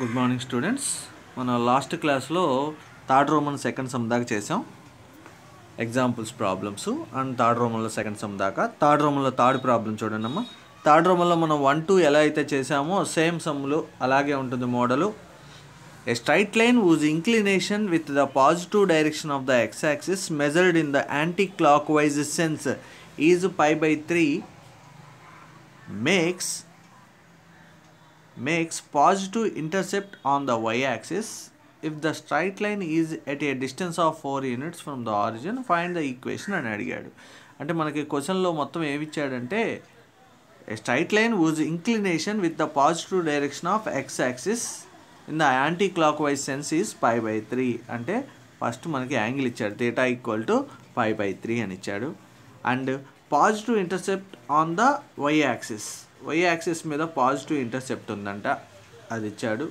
Good morning students మన last క్లాస్లో third Roman second sum దాకా చేసాం ఎగ్జాంపుల్స్ ప్రాబ్లమ్స్ అండ్ థర్డ్ రోమన్లో సెకండ్ సమ్ దాకా థర్డ్ రోమన్లో థర్డ్ ప్రాబ్లమ్ చూడండి అమ్మ థర్డ్ రోమన్లో మనం వన్ టూ ఎలా అయితే చేసామో సేమ్ సమ్లు అలాగే ఉంటుంది model a straight line whose inclination with the positive direction of the x axis measured in the anticlockwise sense is five by three makes makes positive intercept on the y axis if the straight line is at a distance of four units from the origin find the equation అని అడిగాడు అంటే మనకి క్వశ్చన్లో మొత్తం ఏమిచ్చాడంటే straight line whose inclination with the positive direction of x axis in the anticlockwise sense is five by three అంటే first మనకి angle ఇచ్చాడు theta equal to five by three అని ఇచ్చాడు and positive intercept on the y axis y axis మీద positive intercept ఉందంట అది ఇచ్చాడు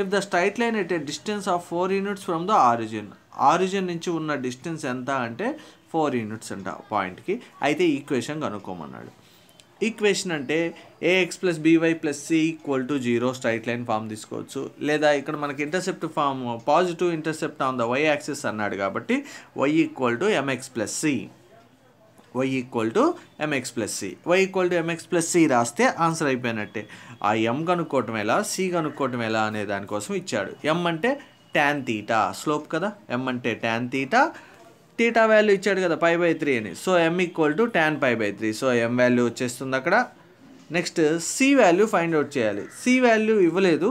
if the straight line at a distance of four units from the origin origin నుంచి ఉన్న distance ఎంత అంటే ఫోర్ యూనిట్స్ అంట పాయింట్కి అయితే ఈక్వేషన్ కనుక్కోమన్నాడు ఈక్వేషన్ అంటే a x plus b y plus c equal to zero straight line form తీసుకోవచ్చు లేదా ఇక్కడ మనకి intercept form positive intercept on the y axis అన్నాడు కాబట్టి y equal to m x plus c y equal to m x plus c y equal to m x plus c రాస్తే answer అయిపోయినట్టే ఆ ఎం కనుక్కోవటం ఎలా సి కనుక్కోవటం ఎలా అనే దానికోసం ఇచ్చాడు ఎం అంటే ట్యాన్ తీటా స్లోప్ కదా ఎం అంటే ట్యాన్ తీటా తీటా వాల్యూ ఇచ్చాడు కదా పై బై త్రీ అని so m equal to tan pi by three so m value వచ్చేస్తుంది అక్కడ next c value find out చేయాలి సి వాల్యూ ఇవ్వలేదు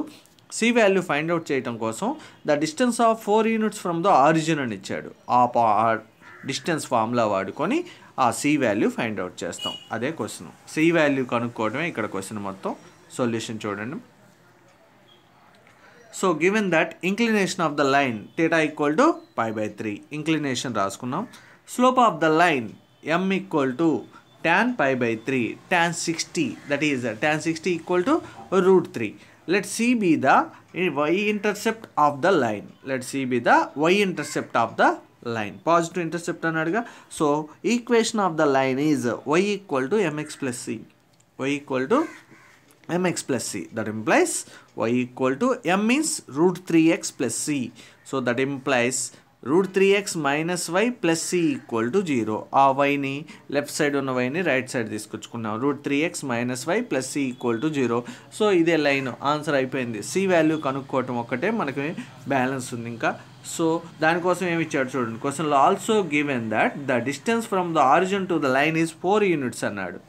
సి వాల్యూ ఫైండ్ అవుట్ చేయటం కోసం the distance of four units from the origin అని ఇచ్చాడు ఆ డిస్టెన్స్ ఫార్ములా వాడుకొని ఆ సి వాల్యూ ఫైండ్ అవుట్ చేస్తాం అదే క్వశ్చన్ సి వాల్యూ కనుక్కోవడమే ఇక్కడ క్వశ్చన్ మొత్తం సొల్యూషన్ చూడండి so given that inclination of the line theta equal to pi by three inclination రాసుకున్నాం slope of the line m equal to tan pi by three tan sixty that is tan sixty equal to root three let c be the y intercept of the line let c be the y intercept of the line positive intercept అన్నాడుగా so equation of the line is y equal to m x plus c y equal to c that implies y equal to m means root three x plus c so that implies root three x minus y plus c equal to zero ఆ వైని left side ఉన్న వైని right side తీసుకొచ్చుకున్నాం root three x minus y plus c equal to zero so ఇదే line answer అయిపోయింది c value కనుక్కోవటం ఒక్కటే మనకి బ్యాలెన్స్ ఉంది ఇంకా సో దానికోసం ఏమి ఇచ్చాడు చూడండి క్వశ్చన్లో also given that the distance from the origin to the line is four units అన్నాడు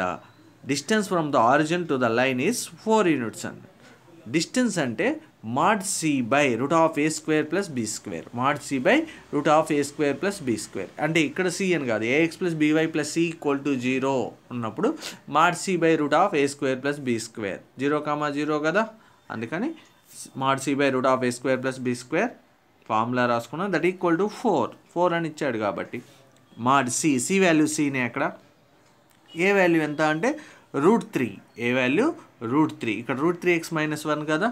the distance from the origin to the line is four units అన్నాడు డిస్టెన్స్ అంటే mod c by root of a square plus b square mod c by root of a square plus b square అంటే ఇక్కడ c అని కాదు a x plus b y plus c equal to zero ఉన్నప్పుడు mod c by root of a square plus b square zero comma zero కదా అందుకని mod c by root of a square plus b square formula రాసుకున్నాం that equal to four four అని ఇచ్చాడు కాబట్టి mod c c value సీనే అక్కడ a value ఎంత అంటే root three a value root three ఇక్కడ root three x minus one కదా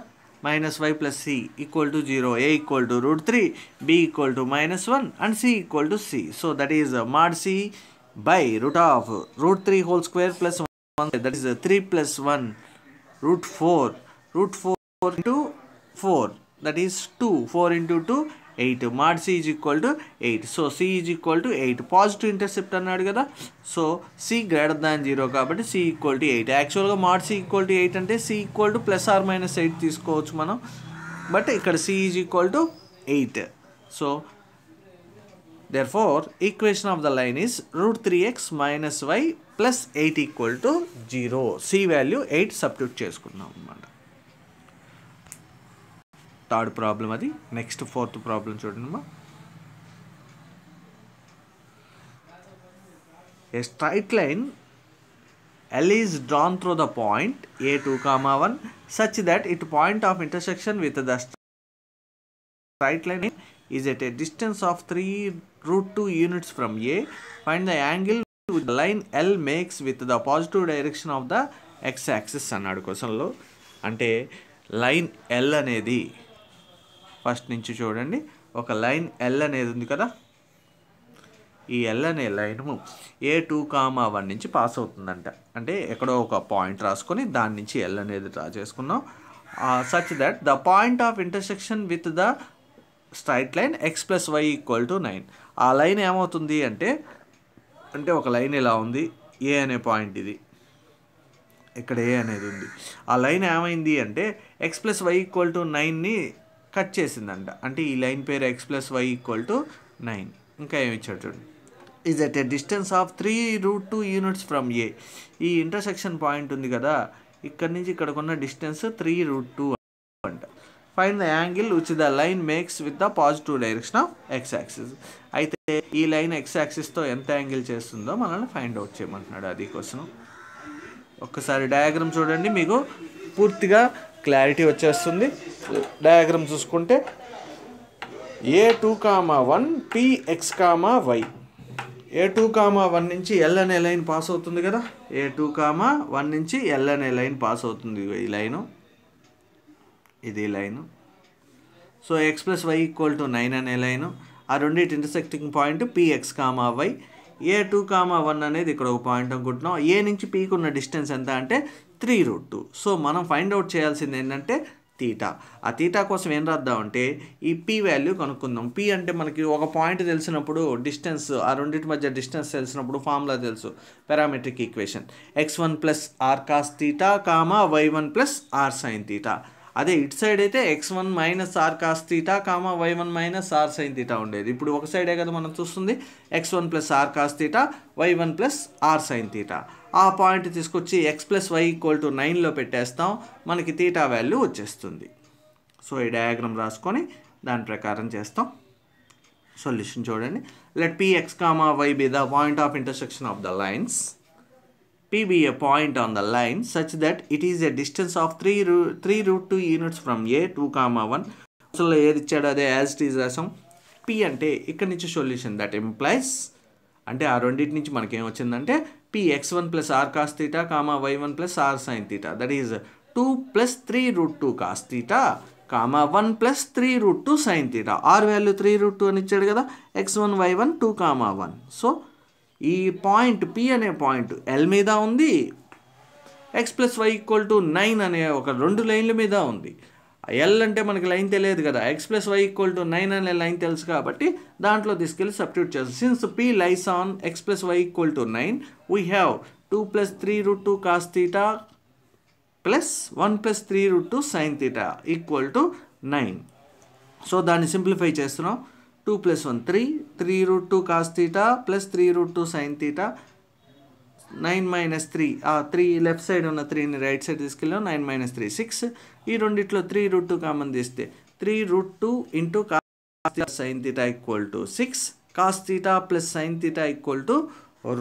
minus y plus c equal to zero a equal to root three b equal to minus one and c equal to c so that is mod c by root of root three whole square plus one that is three plus one root four root four into four that is two four into two eight mod c is equal to eight so c is equal to eight positive intercept అన్నాడు కదా so c greater than zero కాబట్టి c equal to eight యాక్చువల్గా mod c equal to eight అంటే c equal to plus or minus eight తీసుకోవచ్చు మనం but ఇక్కడ c is equal to eight so therefore equation of the line is root three x minus y plus eight equal to zero c value eight substitute చేసుకున్నాం అనమాట third problem అది next fourth problem చూడండి అమ్మా a straight line L is drawn through the point A two comma one such that it point of intersection with the straight line is at a distance of three root two units from A find the angle with line L makes with the positive direction of the x axis అన్నాడు క్వశ్చన్లో అంటే line L అనేది first నుంచి చూడండి ఒక line L అనేది ఉంది కదా ఈ ఎల్ అనే line A two comma one నుంచి పాస్ అవుతుందంట అంటే ఎక్కడో ఒక పాయింట్ రాసుకొని దాని నుంచి ఎల్ అనేది డ్రా చేసుకున్నాం such that the point of intersection with the straight line x plus y equal to nine ఆ లైన్ ఏమవుతుంది అంటే అంటే ఒక లైన్ ఇలా ఉంది ఏ అనే పాయింట్ ఇది ఇక్కడ ఏ అనేది ఉంది ఆ లైన్ ఏమైంది అంటే x plus y equal to నైన్ని కట్ చేసిందంట అంటే ఈ లైన్ పేరు x plus y equal to nine ఇంకా ఏమి ఇచ్చాడు చూడండి is at a distance of three root two units from A ఈ ఇంటర్సెక్షన్ పాయింట్ ఉంది కదా ఇక్కడ నుంచి ఇక్కడికి ఉన్న డిస్టెన్స్ త్రీ రూట్ టూ అంట find the angle which the line makes with the positive direction of x axis అయితే ఈ లైన్ ఎక్స్ యాక్సిస్తో ఎంత యాంగిల్ చేస్తుందో మనల్ని ఫైండ్ అవుట్ చేయమంటున్నాడు అది కోసం ఒక్కసారి డయాగ్రామ్ చూడండి మీకు పూర్తిగా క్లారిటీ వచ్చేస్తుంది డయాగ్రామ్ చూసుకుంటే A two comma one x comma y A two comma one నుంచి ఎల్ అనే లైన్ పాస్ అవుతుంది కదా ఏ టూ కామా వన్ నుంచి ఎల్ అనే లైన్ పాస్ అవుతుంది ఈ లైను ఇది line so x plus y equal to nine అనే లైను ఆ రెండింటి intersecting point P x comma y A two comma one అనేది ఇక్కడ ఒక పాయింట్ అనుకుంటున్నాం ఏ నుంచి పీకి ఉన్న డిస్టెన్స్ ఎంత అంటే త్రీ రూట్ టూ సో మనం ఫైండ్ అవుట్ చేయాల్సింది ఏంటంటే తీటా ఆ తీటా కోసం ఏం రాద్దామంటే ఈ పీ వాల్యూ కనుక్కుందాం పీ అంటే మనకి ఒక పాయింట్ తెలిసినప్పుడు డిస్టెన్స్ ఆ రెండింటి మధ్య డిస్టెన్స్ తెలిసినప్పుడు ఫార్ములా తెలుసు parametric equation x one plus r cos theta comma y one plus r sine theta అదే ఇటు సైడ్ అయితే x one minus r cos theta comma y one minus r sine theta ఉండేది ఇప్పుడు ఒక సైడే కదా మనం చూస్తుంది x one plus r cos theta y one plus r sine theta ఆ పాయింట్ తీసుకొచ్చి x plus y equal to నైన్లో పెట్టేస్తాం మనకి తీటా వాల్యూ వచ్చేస్తుంది సో ఈ డయాగ్రామ్ రాసుకొని దాని ప్రకారం చేస్తాం సొల్యూషన్ చూడండి let P x comma y be the point of intersection of the lines P be a point on the line such that it is a distance of 3 root, 3 root 2 units from A 2 comma 1. So ఏది ఇచ్చాడు అదే as it is రాసాం P అంటే ఇక్కడ నుంచి solution that employees అంటే ఆ రెండింటి నుంచి మనకేం వచ్చిందంటే P x one plus r cos theta comma y one plus r sine theta that is two plus three root two cos theta comma one plus three root two sine theta r value three root two అని ఇచ్చాడు కదా x one y one two comma one so ఈ point P అనే point L మీద ఉంది x plus y equal to nine అనే ఒక రెండు లైన్ల మీద ఉంది ఎల్ అంటే మనకి లైన్ తెలియదు కదా x plus y equal to nine అనే లైన్ తెలుసు కాబట్టి దాంట్లో తీసుకెళ్ళి సబ్స్టిట్యూట్ చేస్తాం since P lies on x plus y equal to nine we have two plus three root two cos theta plus one plus three root two sine theta equal to nine so దాన్ని simplify చేస్తున్నాం two plus one three three root two cos theta plus three root two sine theta nine minus three ఆ three left side ఉన్న త్రీని right side తీసుకెళ్ళాం nine minus three six ఈ రెండిట్లో three root two common తీస్తే three root two into cos sine theta equal to six cos theta plus sine theta equal to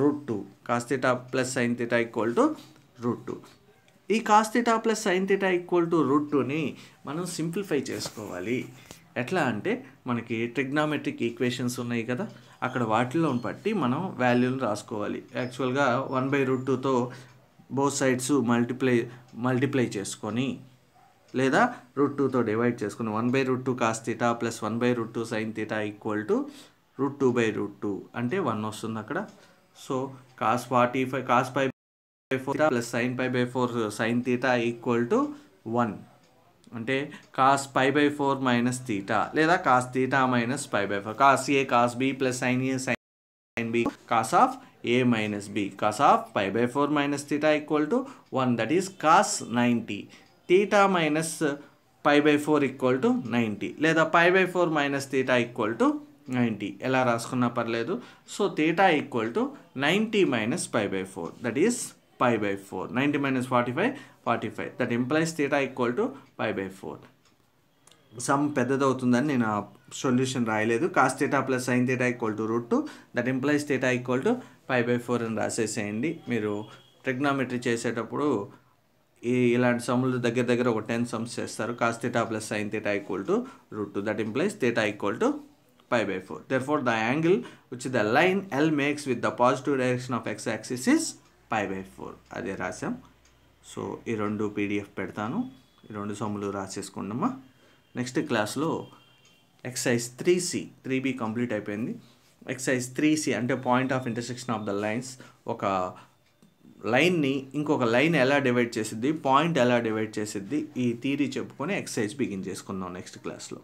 root two cos theta plus sine theta equal to root two ఈ cos theta plus sine theta equal to root టూని మనం simplify చేసుకోవాలి ఎట్లా అంటే మనకి trigonometric equations ఉన్నాయి కదా అక్కడ వాటిలో బట్టి మనం వాల్యూని రాసుకోవాలి యాక్చువల్గా వన్ బై రూట్ టూతో బోత్ సైడ్స్ మల్టిప్లై మల్టిప్లై చేసుకొని లేదా రూట్ టూతో డివైడ్ చేసుకుని one by root two cos theta plus one by root two sine theta equal to root two by root two అంటే వన్ వస్తుంది అక్కడ so cos forty five cos five by four plus sine five by four sine theta equal to one అంటే cos pi by four minus theta లేదా cos theta minus pi by four cos A cos B plus sine A sine sine B cos of A minus B cos of pi by four minus theta equal to one that is cos ninety theta minus pi by four equal to ninety లేదా pi by four minus theta equal to ninety ఎలా రాసుకున్నా పర్లేదు so theta equal to ninety minus pi by four that is by four ninety minus forty five forty five that implies theta equal to pi by four sum పెద్దదవుతుందని నేను ఆ solution రాయలేదు cos theta plus sine theta equal to root two that implies theta equal to five by four అని రాసేసేయండి మీరు trigonometry చేసేటప్పుడు ఈ ఇలాంటి సమ్ములు దగ్గర దగ్గర ఒక టెన్ సమ్స్ చేస్తారు cos theta plus sine theta equal to root two that implies theta equal to pi by 4. Therefore, the angle which the line L makes with the positive direction of x-axis is pi by four అదే రాసాం so ఈ రెండు PDF పెడతాను ఈ రెండు సొమ్ములు రాసేసుకుందామా next క్లాస్లో exercise three C three B complete అయిపోయింది ఎక్సైజ్ త్రీ సి అంటే point of intersection of the lines ఒక లైన్ని ఇంకొక లైన్ ఎలా డివైడ్ చేసిద్ది పాయింట్ ఎలా డివైడ్ చేసిద్ది ఈ థీరీ చెప్పుకొని ఎక్సైజ్ బిగిన్ చేసుకుందాం నెక్స్ట్ క్లాస్లో